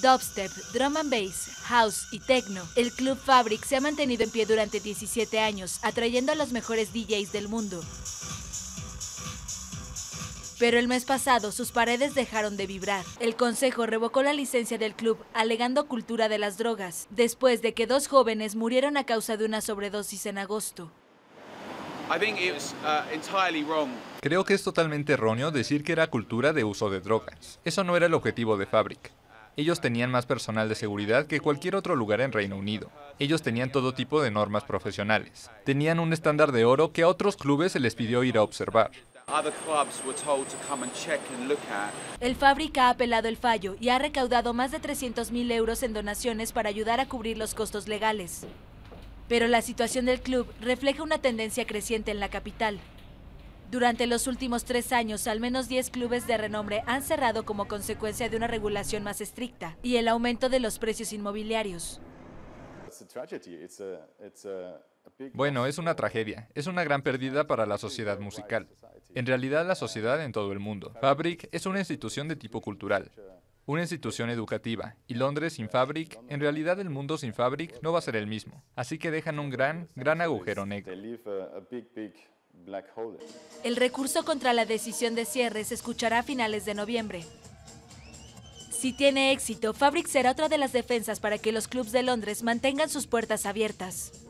dubstep, drum and bass, house y techno. El Club Fabric se ha mantenido en pie durante 17 años, atrayendo a los mejores DJs del mundo. Pero el mes pasado sus paredes dejaron de vibrar. El Consejo revocó la licencia del club alegando cultura de las drogas, después de que dos jóvenes murieron a causa de una sobredosis en agosto. Uh, Creo que es totalmente erróneo decir que era cultura de uso de drogas. Eso no era el objetivo de Fabric. Ellos tenían más personal de seguridad que cualquier otro lugar en Reino Unido. Ellos tenían todo tipo de normas profesionales. Tenían un estándar de oro que a otros clubes se les pidió ir a observar. El Fábrica ha apelado el fallo y ha recaudado más de 300.000 euros en donaciones para ayudar a cubrir los costos legales. Pero la situación del club refleja una tendencia creciente en la capital. Durante los últimos tres años, al menos 10 clubes de renombre han cerrado como consecuencia de una regulación más estricta y el aumento de los precios inmobiliarios. Bueno, es una tragedia, es una gran pérdida para la sociedad musical. En realidad la sociedad en todo el mundo. Fabric es una institución de tipo cultural, una institución educativa, y Londres sin Fabric, en realidad el mundo sin Fabric no va a ser el mismo. Así que dejan un gran, gran agujero negro. El recurso contra la decisión de cierre se escuchará a finales de noviembre. Si tiene éxito, Fabric será otra de las defensas para que los clubes de Londres mantengan sus puertas abiertas.